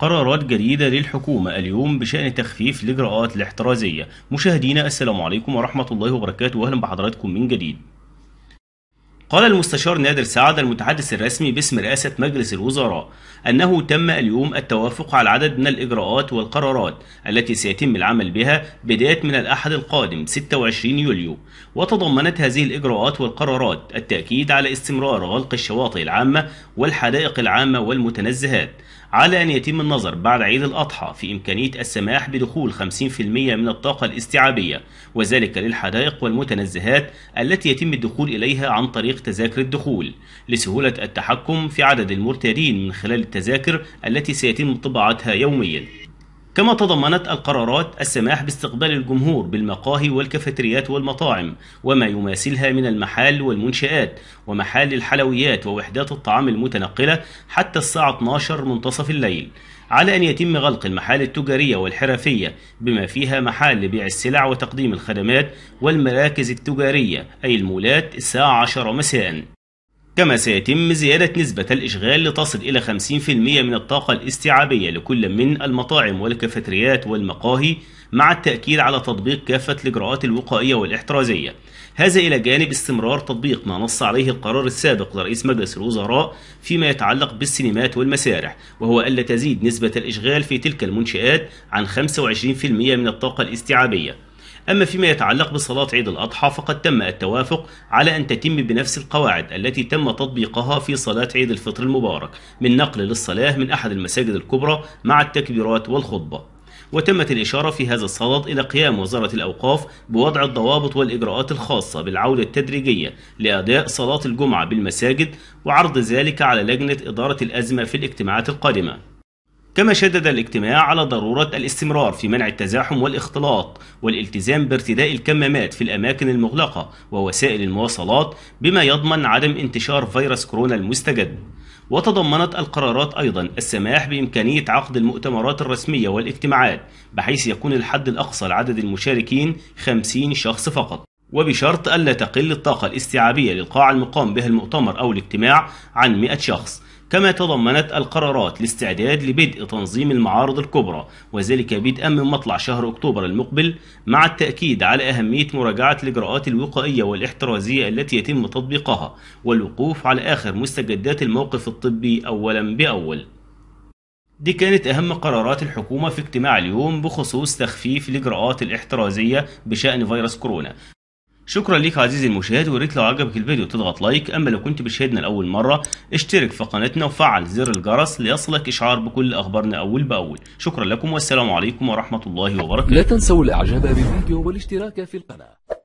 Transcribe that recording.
قرارات جديدة للحكومة اليوم بشأن تخفيف الإجراءات الاحترازية مشاهدينا السلام عليكم ورحمة الله وبركاته وأهلا بحضراتكم من جديد قال المستشار نادر سعد المتحدث الرسمي باسم رئاسة مجلس الوزراء أنه تم اليوم التوافق على عدد من الإجراءات والقرارات التي سيتم العمل بها بداية من الأحد القادم 26 يوليو وتضمنت هذه الإجراءات والقرارات التأكيد على استمرار غلق الشواطئ العامة والحدائق العامة والمتنزهات على أن يتم النظر بعد عيد الأضحى في إمكانية السماح بدخول 50% من الطاقة الاستيعابية وذلك للحدائق والمتنزهات التي يتم الدخول إليها عن طريق تذاكر الدخول لسهولة التحكم في عدد المرتادين من خلال التذاكر التي سيتم طباعتها يوميا كما تضمنت القرارات السماح باستقبال الجمهور بالمقاهي والكافيتريات والمطاعم وما يماثلها من المحال والمنشآت ومحال الحلويات ووحدات الطعام المتنقلة حتى الساعة 12 منتصف الليل على أن يتم غلق المحال التجارية والحرفية بما فيها محال لبيع السلع وتقديم الخدمات والمراكز التجارية أي المولات الساعة 10 مساء كما سيتم زيادة نسبة الإشغال لتصل إلى 50% من الطاقة الاستيعابية لكل من المطاعم والكافتريات والمقاهي مع التأكيد على تطبيق كافة الإجراءات الوقائية والاحترازية هذا إلى جانب استمرار تطبيق ما نص عليه القرار السابق لرئيس مجلس الوزراء فيما يتعلق بالسينمات والمسارح وهو ألا تزيد نسبة الإشغال في تلك المنشآت عن 25% من الطاقة الاستيعابية أما فيما يتعلق بصلاة عيد الأضحى فقد تم التوافق على أن تتم بنفس القواعد التي تم تطبيقها في صلاة عيد الفطر المبارك من نقل للصلاة من أحد المساجد الكبرى مع التكبيرات والخطبة وتمت الإشارة في هذا الصدد إلى قيام وزارة الأوقاف بوضع الضوابط والإجراءات الخاصة بالعودة التدريجية لأداء صلاة الجمعة بالمساجد وعرض ذلك على لجنة إدارة الأزمة في الاجتماعات القادمة كما شدد الاجتماع على ضرورة الاستمرار في منع التزاحم والاختلاط والالتزام بارتداء الكمامات في الأماكن المغلقة ووسائل المواصلات بما يضمن عدم انتشار فيروس كورونا المستجد وتضمنت القرارات أيضا السماح بإمكانية عقد المؤتمرات الرسمية والاجتماعات بحيث يكون الحد الأقصى لعدد المشاركين 50 شخص فقط وبشرط ألا تقل الطاقة الاستيعابية للقاعة المقام بها المؤتمر أو الاجتماع عن 100 شخص كما تضمنت القرارات الاستعداد لبدء تنظيم المعارض الكبرى وذلك بدءا من مطلع شهر أكتوبر المقبل مع التأكيد على أهمية مراجعة الإجراءات الوقائية والاحترازية التي يتم تطبيقها والوقوف على آخر مستجدات الموقف الطبي أولا بأول دي كانت أهم قرارات الحكومة في اجتماع اليوم بخصوص تخفيف الإجراءات الاحترازية بشأن فيروس كورونا شكرا ليك عزيزي المشاهد ويا ريت لو عجبك الفيديو تضغط لايك اما لو كنت بتشاهدنا لاول مره اشترك في قناتنا وفعل زر الجرس ليصلك اشعار بكل اخبارنا اول باول شكرا لكم والسلام عليكم ورحمه الله وبركاته لا تنسوا الاعجاب بالفيديو والاشتراك في القناه